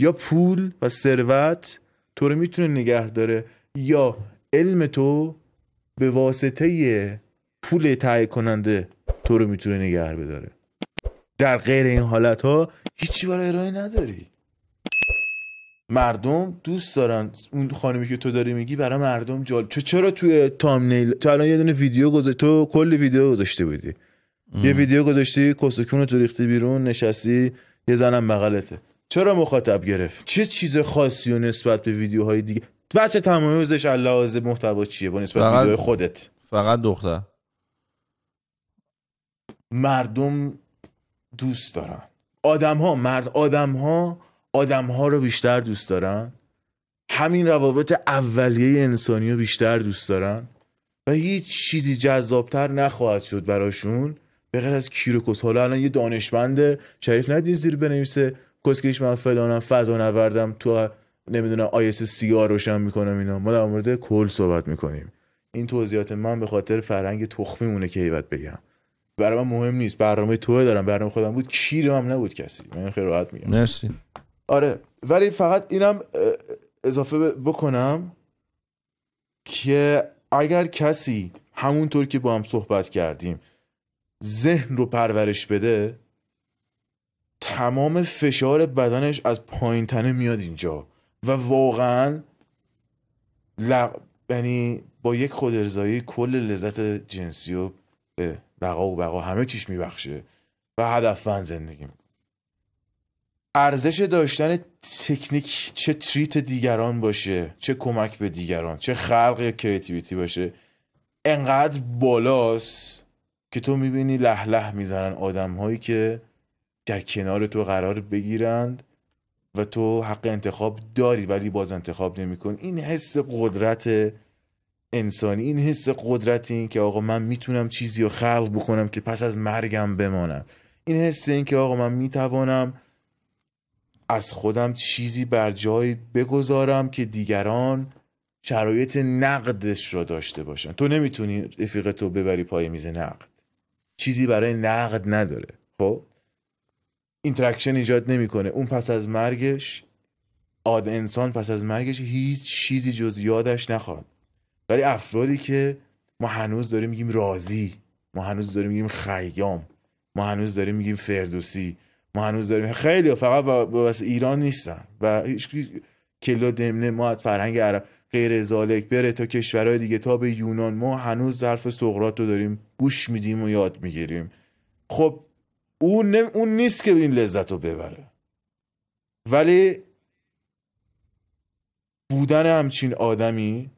یا پول و ثروت تو رو میتونه نگه داره یا علم تو به واسطه پول تهیه کننده تو رو میتونه نگه بداره در غیر این حالت ها هیچی برای ارائه نداری مردم دوست دارن اون خانمی که تو داری میگی برای مردم جالب چرا توی تامنیل تو الان یه دونه ویدیو گذاشتی تو کلی ویدیو گذاشته بودی یه ویدیو گذاشتی کسکون تو ریختی بیرون نشستی یه زنم بغلته چرا مخاطب گرفت چه چیز خاصی و نسبت به ویدیوهای دیگه بچه تمایزش لحاظ محتوا چیه با نسبت ویدیوهای خودت فقط دختر مردم دوست دارن آدم ها مرد آدم ها آدم ها رو بیشتر دوست دارن همین روابط اولیه انسانی رو بیشتر دوست دارن و هیچ چیزی جذابتر نخواهد شد براشون به غیر از کیروکوس حالا الان یه دانشمنده شریف ندین زیر بنویسه کسکش من فلانم فضا نوردم تو نمیدونم آیس سی آر روشن میکنم اینا ما در مورد کل صحبت میکنیم این توضیحات من به خاطر فرهنگ تخمی مونه که هیبت بگم برای من مهم نیست برنامه توه دارم برنامه خودم بود کیرم هم نبود کسی من خیلی راحت میگم مرسی آره ولی فقط اینم اضافه بکنم که اگر کسی همونطور که با هم صحبت کردیم ذهن رو پرورش بده تمام فشار بدنش از پایین تنه میاد اینجا و واقعا یعنی با یک خودارضایی کل لذت جنسی و بقا و بقا همه چیش میبخشه و هدفمند زندگی ارزش داشتن تکنیک چه تریت دیگران باشه چه کمک به دیگران چه خلق یا کریتیویتی باشه انقدر بالاست که تو میبینی لح لح میزنن آدم هایی که در کنار تو قرار بگیرند و تو حق انتخاب داری ولی باز انتخاب نمیکن این حس قدرت انسانی این حس قدرت این که آقا من میتونم چیزی رو خلق بکنم که پس از مرگم بمانم این حس این که آقا من میتوانم از خودم چیزی بر جای بگذارم که دیگران شرایط نقدش را داشته باشن تو نمیتونی رفیق تو ببری پای میز نقد چیزی برای نقد نداره خب اینتراکشن ایجاد نمیکنه اون پس از مرگش آد انسان پس از مرگش هیچ چیزی جز یادش نخواهد ولی افرادی که ما هنوز داریم میگیم رازی ما هنوز داریم میگیم خیام ما هنوز داریم میگیم فردوسی ما هنوز داریم خیلی فقط بس ایران نیستن و هیچ کلو دمنه ما از فرهنگ عرب غیر ازالک بره تا کشورهای دیگه تا به یونان ما هنوز حرف سقرات رو داریم گوش میدیم و یاد میگیریم خب اون, اون نیست که این لذت رو ببره ولی بودن همچین آدمی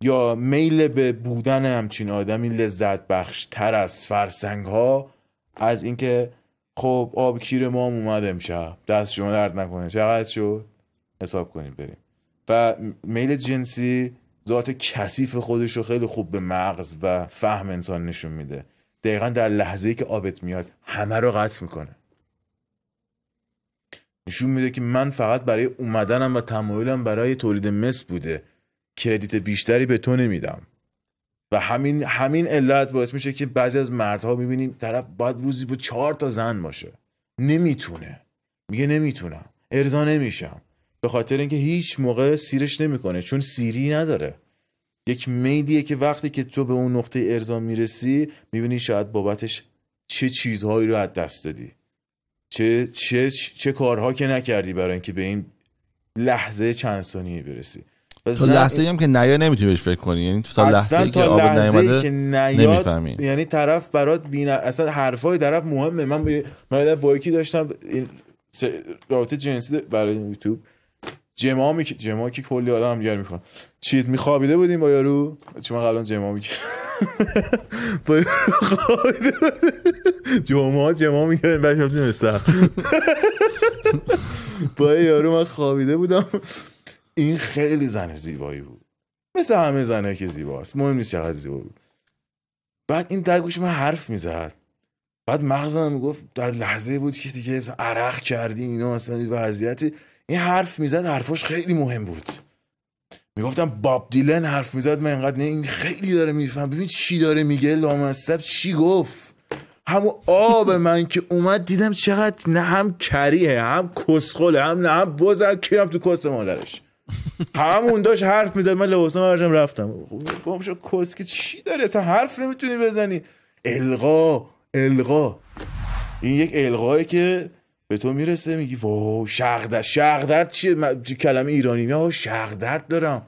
یا میل به بودن همچین آدمی لذت بخش تر از فرسنگ ها از اینکه خب آب کیر ما هم اومد امشب دست شما درد نکنه چقدر شد حساب کنیم بریم و میل جنسی ذات کثیف خودش رو خیلی خوب به مغز و فهم انسان نشون میده دقیقا در لحظه ای که آبت میاد همه رو قطع میکنه نشون میده که من فقط برای اومدنم و تمایلم برای تولید مثل بوده کردیت بیشتری به تو نمیدم و همین همین علت باعث میشه که بعضی از مردها میبینیم طرف باید روزی با چهار تا زن باشه نمیتونه میگه نمیتونم ارضا نمیشم به خاطر اینکه هیچ موقع سیرش نمیکنه چون سیری نداره یک میدیه که وقتی که تو به اون نقطه ارضا میرسی میبینی شاید بابتش چه چیزهایی رو از دست دادی چه چه چه کارها که نکردی برای اینکه به این لحظه چند ثانیه برسی و تا لحظه هم که نیا نمیتونی بهش فکر کنی یعنی تو تا لحظه ای که آب نیامده نمیفهمی یعنی طرف برات بین اصلا حرفای طرف مهمه من ب... با داشتم این رابطه جنسی برای یوتیوب جما می جما که کلی آدم هم گیر میخوان چیز میخوابیده بودیم با یارو چون قبلا جما می با خوابیده جما جما میگن بعدش نمیستم با یارو من خوابیده بودم این خیلی زن زیبایی بود مثل همه زنه که زیباست مهم نیست چقدر زیبا بود بعد این در گوش من حرف میزد بعد مغزم میگفت در لحظه بود که دیگه عرق کردیم اینا اصلا وضعیتی این حرف میزد حرفاش خیلی مهم بود میگفتم باب دیلن حرف میزد من انقدر نه این خیلی داره میفهم ببین چی داره میگه لامصب چی گفت همون آب من که اومد دیدم چقدر نه هم کریه هم کسخله هم نه هم بزن کیرم تو کس مادرش همون داشت حرف میزد من لباسا رفتم گم کس که چی داره اصلا حرف نمیتونی بزنی القا القا این یک القایی که تو میرسه میگی و شق درد شق درد چیه کلمه ایرانی نه شق درد دارم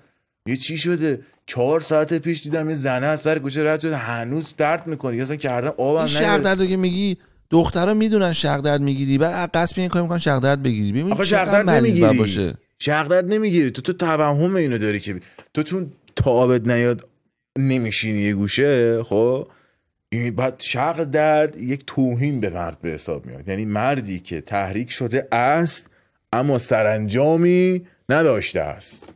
یه چی شده چهار ساعت پیش دیدم یه زنه از سر کوچه رد شده هنوز درد میکنه یا کردم کردم هم شق درد که میگی دخترها میدونن شق درد میگیری بعد قصد این کاری میکنن شق درد بگیری ببین آخه شق درد نمیگیری باشه شق درد نمیگیری تو تو توهم اینو داری که تو تو تا نیاد نمیشینی یه گوشه خب یعنی بعد شق درد یک توهین به مرد به حساب میاد یعنی مردی که تحریک شده است اما سرانجامی نداشته است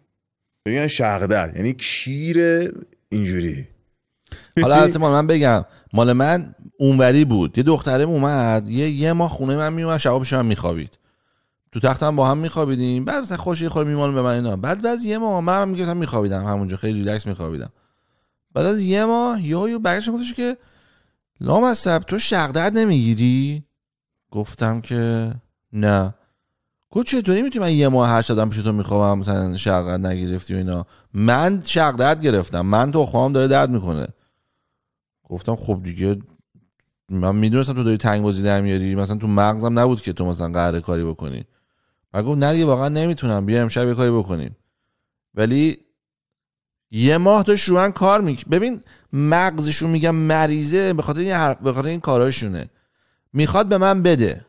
بگن شق درد یعنی کیر اینجوری حالا البته مال من بگم مال من اونوری بود یه دختره اومد یه یه ما خونه من میومد شبا من میخوابید تو تختم با هم میخوابیدیم بعد مثلا خوش یه میمال به من اینا بعد بعد یه ما. من هم میگفتم میخوابیدم همونجا خیلی ریلکس میخوابیدم بعد از یه ما یهو برگشت گفتش که لامصب تو درد نمیگیری؟ گفتم که نه گفت چطوری میتونی من یه ماه هر شدم پیش تو میخوام مثلا شقدرد نگرفتی و اینا من شقدرد گرفتم من تو خواهم داره درد میکنه گفتم خب دیگه من میدونستم تو داری تنگ بازی در میاری مثلا تو مغزم نبود که تو مثلا قهر کاری بکنی و گفت نه دیگه واقعا نمیتونم بیا امشب یه کاری بکنیم ولی یه ماه داشت رو کار میکنه ببین مغزشون میگم مریضه به خاطر این حرف این کاراشونه میخواد به من بده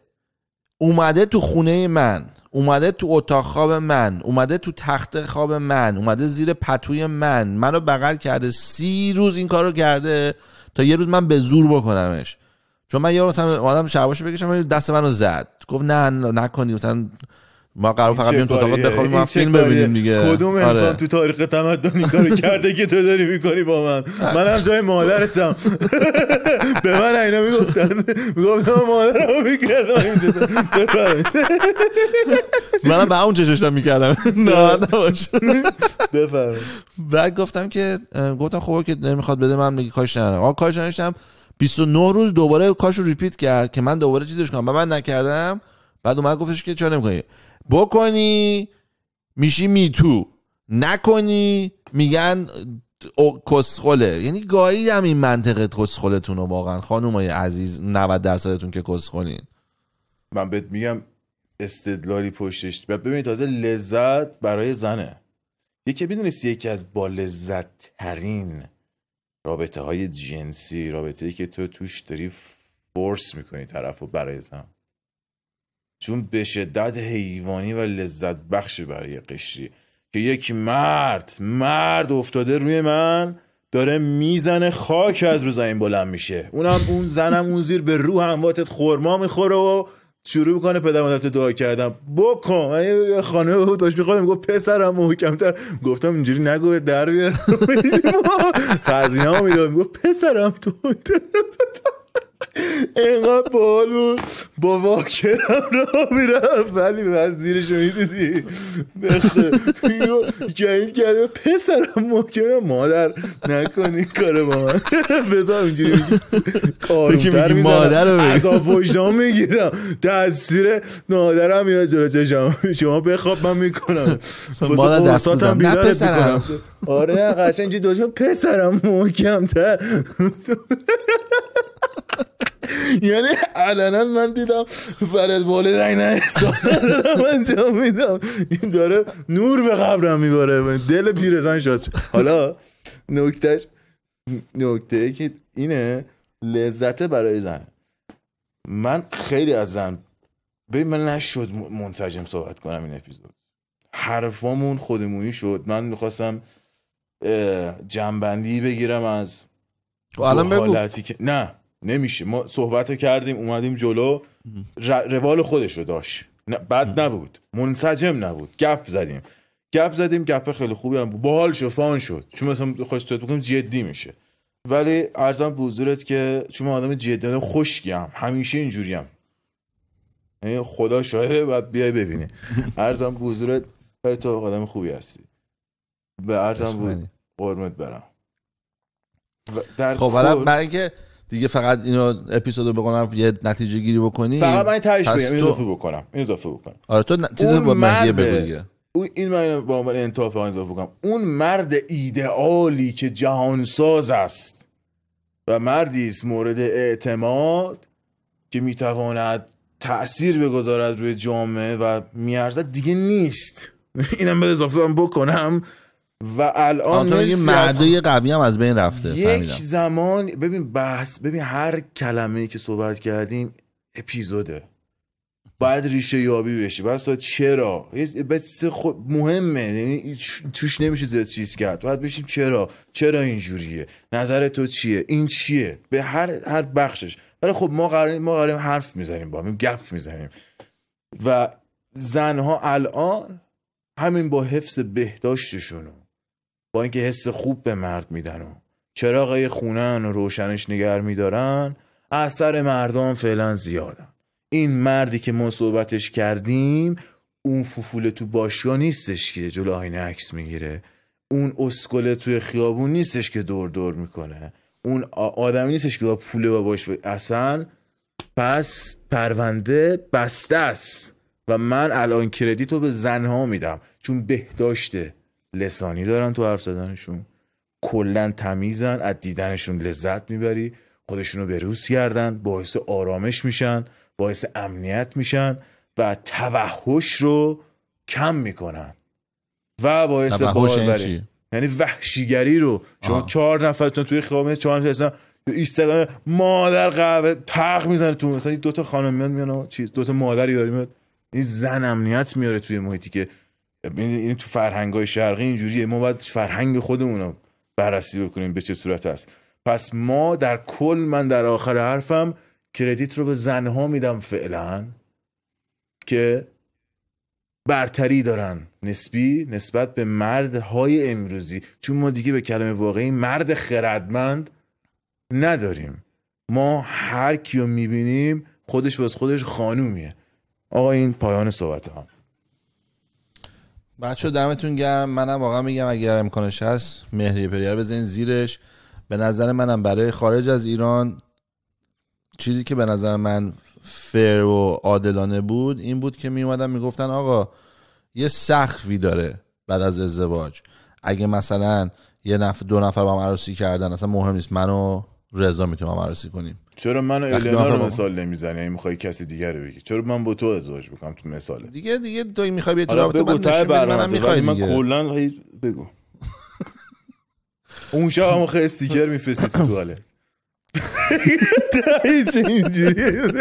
اومده تو خونه من اومده تو اتاق خواب من اومده تو تخت خواب من اومده زیر پتوی من منو بغل کرده سی روز این کارو کرده تا یه روز من به زور بکنمش چون من یه مثلا آدم شرباشو بکشم دست منو زد گفت نه نکنی مثلا ما قرار فقط بیم تو تاقت بخوابیم ما فیلم ببینیم دیگه کدوم آره. تو تاریخ تمدن این کارو کرده که تو داری میکنی با من منم جای مادرتم به من اینا میگفتن میگفتم مادرمو میکردم منم به اون چششتم میکردم نه نباش بفرمایید بعد گفتم که گفتم خوبه که نمیخواد بده من میگه کاش ندارم آقا کاش نداشتم 29 روز دوباره کاشو ریپیت کرد که من دوباره چیزش کنم من نکردم بعد اومد گفتش که چرا نمیکنی بکنی میشی میتو نکنی میگن کسخله یعنی گاهی هم این منطقه کسخلتون رو واقعا خانومای عزیز 90 درصدتون که کسخلین من بهت میگم استدلالی پشتش ببینید تازه لذت برای زنه یکی میدونستی یکی از با لذت ترین رابطه های جنسی رابطه ای که تو توش داری فورس میکنی طرف رو برای زن چون به شدت حیوانی و لذت بخش برای قشری که یک مرد مرد افتاده روی من داره میزنه خاک از رو زمین بلند میشه اونم اون زنم اون زیر به روح همواتت خورما میخوره و شروع میکنه پدر مادرت دعا کردم بکن خانه بود داشت میخواد میگفت پسرم محکمتر گفتم اینجوری نگو در بیار خزینه میداد میگفت پسرم تو اینقدر بال بود با واکرم را میرفت ولی من زیرشو میدیدی جنید کرده پسرم ممکنه مادر نکنی کار با من بذار اونجوری در میزنم عذاب وجدان میگیرم تصویر نادرم یا جرا چشم شما بخواب من میکنم مادر دست بزنم نه پسرم آره قشنجی دوشون پسرم تر یعنی علنا من دیدم فرد این احسان انجام میدم این داره نور به قبرم میباره دل پیرزن شد حالا نکتهش نکته که اینه لذت برای زن من خیلی از زن ببین من نشد منسجم صحبت کنم این اپیزود حرفامون خودمونی شد من میخواستم جنبندی بگیرم از خب، حالتی که نه نمیشه ما صحبت کردیم اومدیم جلو روال خودش رو داشت بد نبود منسجم نبود گپ زدیم گپ زدیم گپ خیلی خوبی هم باحال شد فان شد چون مثلا خوش توت بکنیم جدی میشه ولی ارزم به حضورت که چون آدم جدی هم خوشگی هم. همیشه اینجوری هم. یعنی خدا شاهده باید بیای ببینی ارزم به حضورت تو آدم خوبی هستی به ارزم بود قرمت برم در خب حالا که دیگه فقط اینو اپیزود بگم یه نتیجه گیری بکنی فقط من تهش بگم اضافه بکنم این اضافه بکنم آره تو ن... با بگو دیگه اون این من با عنوان انتاف اضافه بکنم اون مرد ایدئالی که جهانساز است و مردی است مورد اعتماد که میتواند تاثیر بگذارد روی جامعه و میارزد دیگه نیست اینم به اضافه بکنم و الان مردای قوی هم از بین رفته یک زمان ببین بحث ببین هر کلمه ای که صحبت کردیم اپیزوده باید ریشه یابی بشی بس چرا بس خود مهمه یعنی توش نمیشه زیاد چیز کرد باید بشیم چرا چرا اینجوریه نظر تو چیه این چیه به هر هر بخشش ولی خب ما قراریم ما قراره حرف میزنیم با همیم گپ میزنیم و زنها الان همین با حفظ بهداشتشون با اینکه حس خوب به مرد میدن و چراغ خونن و روشنش نگر میدارن اثر مردم فعلا زیادن این مردی که ما صحبتش کردیم اون فوفوله تو باشگاه نیستش که جلو آینه عکس میگیره اون اسکله توی خیابون نیستش که دور دور میکنه اون آدمی نیستش که با پوله با باش اصلا پس پرونده بسته است و من الان کردیتو به زنها میدم چون بهداشته لسانی دارن تو حرف زدنشون کلا تمیزن از دیدنشون لذت میبری خودشونو به روز کردن باعث آرامش میشن باعث امنیت میشن و توحش رو کم میکنن و باعث یعنی باروری یعنی وحشیگری رو شما آه. چهار نفرتون توی خیابون چهار نفر اصلا مادر قهوه تق میزنه تو مثلا دو تا خانم میاد میان چیز دو تا مادر یاری میاد این زن امنیت میاره توی محیطی که یعنی این تو فرهنگ های شرقی اینجوریه ما باید فرهنگ خودمون رو بررسی بکنیم به چه صورت است پس ما در کل من در آخر حرفم کردیت رو به زنها میدم فعلا که برتری دارن نسبی نسبت به مردهای امروزی چون ما دیگه به کلمه واقعی مرد خردمند نداریم ما هر کیو میبینیم خودش باز خودش خانومیه آقا این پایان صحبت هم بچه دمتون گرم منم واقعا میگم اگر امکانش هست مهریه پریار بزنین زیرش به نظر منم برای خارج از ایران چیزی که به نظر من فر و عادلانه بود این بود که می میگفتن آقا یه سخفی داره بعد از ازدواج اگه مثلا یه نفر دو نفر با هم عروسی کردن اصلا مهم نیست منو رضا میتونم عرصی کنیم چرا من النا رو مثال نمیزنی یعنی میخوای کسی دیگر رو بگی چرا من با تو ازدواج بکنم تو مثاله. دیگه دیگه تو میخوای بیای تو رابطه من تای منم میخوای من کلا بگو اون شب هم خیلی استیکر میفرستی تو تواله اینجوری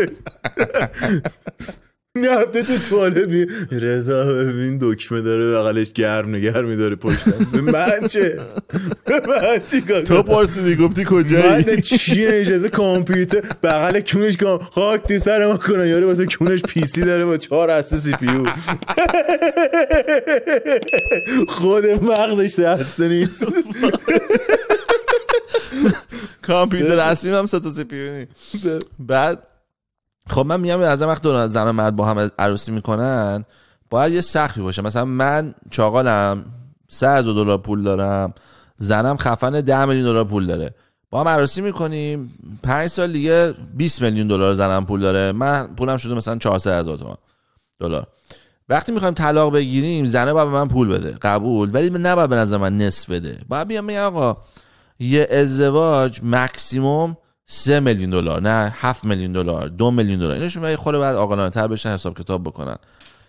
میرفته تو توالت رضا ببین دکمه داره بغلش گرم نگر میداره پشت من چه من چی کار تو پرسیدی گفتی کجایی من چیه اجازه کامپیوتر بغل کونش کام خاک تو سر ما کنه یاره واسه کونش پیسی داره با چهار هسته سی پیو خود مغزش سه نیست کامپیوتر بله. اصلیم هم سه تا سی پیو بله. بعد خب من میگم از وقت دو زن و مرد با هم عروسی میکنن باید یه سخفی باشه مثلا من چاقالم 100 دلار پول دارم زنم خفن 10 میلیون دلار پول داره با هم عروسی میکنیم 5 سال دیگه 20 میلیون دلار زنم پول داره من پولم شده مثلا 400 هزار دلار وقتی میخوایم طلاق بگیریم زنه باید به من پول بده قبول ولی نباید به نظر من نصف بده باید بیام میگم آقا یه ازدواج مکسیموم سه میلیون دلار نه 7 میلیون دلار دو میلیون دلار ایناشون یه خود بعد تر بشن حساب کتاب بکنن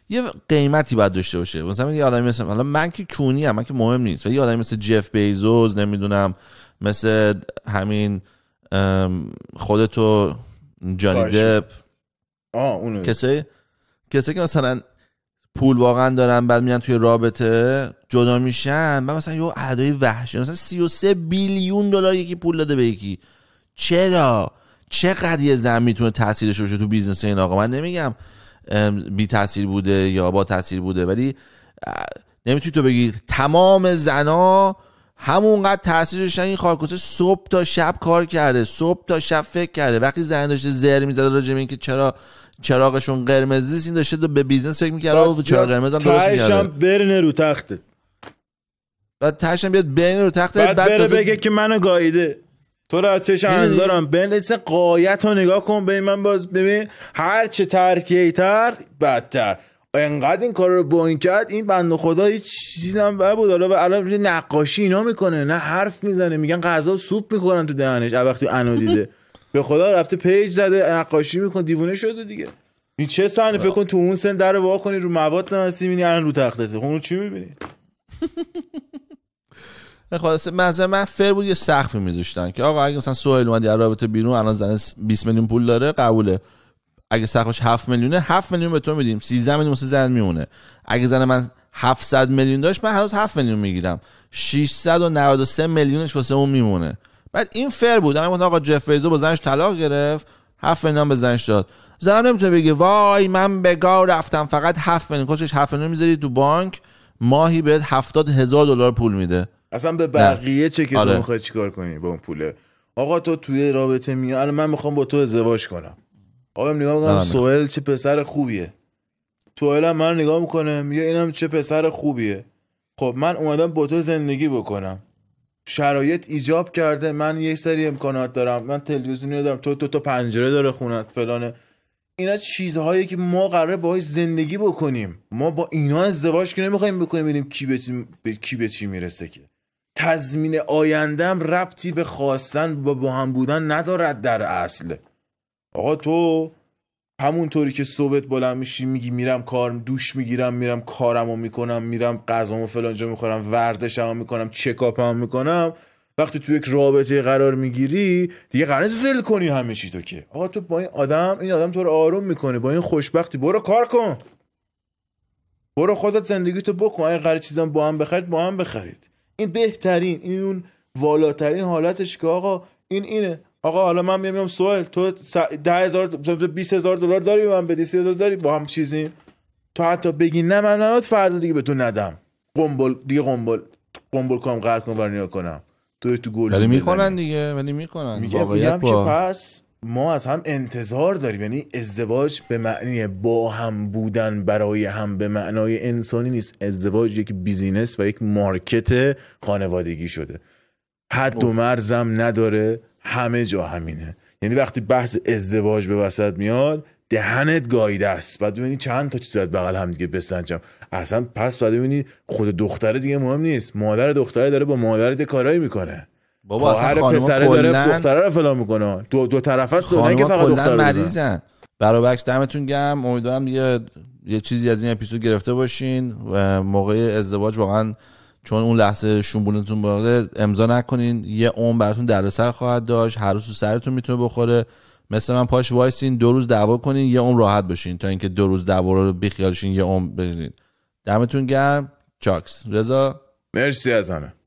یه قیمتی باید داشته باشه مثلا یه آدمی مثل حالا من که کونی هم من که مهم نیست ولی یه آدمی مثل جف بیزوز نمیدونم مثل همین خودتو جانی دپ کسایی کسایی که مثلا پول واقعا دارن بعد میان توی رابطه جدا میشن من مثلا یه اعدای وحشی مثلا 33 بیلیون دلار یکی پول داده به یکی چرا چقدر یه زن میتونه تاثیرش باشه تو بیزنس این آقا من نمیگم بی تاثیر بوده یا با تاثیر بوده ولی نمیتونی تو بگی تمام زنا همونقدر تاثیر داشتن این خارکوسه صبح تا شب کار کرده صبح تا شب فکر کرده وقتی زن داشته زر میزده راجع به اینکه چرا چراغشون نیست این داشته به بیزنس فکر میکرده و چرا قرمز هم درست میکرده برنه رو تخته بعد تایشم بیاد برنه رو تخته بعد, بگه که منو گاییده تو را چش انظارم بن قایت نگاه کن ببین من باز ببین هر چه ترکیه تر بدتر انقدر این کار رو این کرد این بند خدا هیچ چیزی هم بود حالا الان نقاشی اینا میکنه نه حرف میزنه میگن غذا سوپ میخورن تو دهنش وقتی انو دیده به خدا رفته پیج زده نقاشی میکنه دیوونه شده دیگه این چه صحنه فکر کن تو اون سن در وا کنی رو مواد نمسی الان رو تختته خب اون چی میبینی خلاص مثلا من فر بود یه سقفی میذاشتن که آقا اگه مثلا سهیل اومد در رابطه بیرون الان زن 20 میلیون پول داره قبوله اگه سقفش 7 میلیونه 7 میلیون به تو میدیم 13 میلیون واسه زن میمونه اگه زن من 700 میلیون داشت من هنوز 7 میلیون میگیرم 693 میلیونش واسه اون میمونه بعد این فر بود الان آقا جف بیزو با زنش طلاق گرفت 7 میلیون به زنش داد زنم نمیتونه بگه وای من به گا رفتم فقط 7 میلیون کوشش 7 میلیون میذاری تو بانک ماهی بهت 70 هزار دلار پول میده اصلا به بقیه چه که آره. تو میخوای چیکار کنی با اون پوله آقا تو توی رابطه میای، الان من میخوام با تو ازدواج کنم آقا نگاه میکنم سوهل چه پسر خوبیه تو هم من نگاه میکنم میگه اینم چه پسر خوبیه خب من اومدم با تو زندگی بکنم شرایط ایجاب کرده من یک سری امکانات دارم من تلویزیونی دارم تو تو تو پنجره داره خونت فلانه اینا چیزهایی که ما قراره باهاش زندگی بکنیم ما با اینا ازدواج که نمیخوایم بکنیم ببینیم کی به چی, به کی به چی میرسه که تضمین آیندم ربطی به خواستن و با هم بودن ندارد در اصل آقا تو همونطوری که صحبت بلند میشی میگی میرم کارم دوش میگیرم میرم کارمو میکنم میرم غذامو فلانجا میخورم ورزشمو میکنم چکاپم میکنم وقتی تو یک رابطه قرار میگیری دیگه قرار فل کنی همه چی تو که آقا تو با این آدم این آدم تو رو آروم میکنه با این خوشبختی برو کار کن برو خودت زندگی تو بکن اگه قرار چیزام با هم بخرید با هم بخرید این بهترین این اون والاترین حالتش که آقا این اینه آقا حالا من میام میام سوال تو 10000 هزار بیس هزار دلار داری من بدی 30000 دلار داری با هم چیزی تو حتی بگی نه من نه فردا دیگه به تو ندم قنبل دیگه قنبل قنبل کام قرق کنم برنیا کنم تو تو گل ولی میکنن دیگه ولی میکنن میگه میگم که پس ما از هم انتظار داریم یعنی ازدواج به معنی با هم بودن برای هم به معنای انسانی نیست ازدواج یک بیزینس و یک مارکت خانوادگی شده حد و خب. مرزم نداره همه جا همینه یعنی وقتی بحث ازدواج به وسط میاد دهنت گایده است بعد ببینی چند تا چیز بغل هم دیگه بسنجم اصلا پس بعد ببینی خود دختره دیگه مهم نیست مادر دختره داره با مادرت کارایی میکنه بابا خب، اصلا پسره داره دختره رو فلان میکنه دو دو طرف است نه که فقط دختر مریضن برابرکس دمتون گرم امیدوارم یه یه چیزی از این اپیزود گرفته باشین و موقع ازدواج واقعا چون اون لحظه شنبونتون باقه امضا نکنین یه اون براتون دردسر خواهد داشت هر روز سرتون میتونه بخوره مثل من پاش وایسین دو روز دعوا کنین یه اون راحت باشین تا اینکه دو روز دعوا رو بیخیالشین یه اون بزنین دمتون گرم چاکس رضا مرسی از همه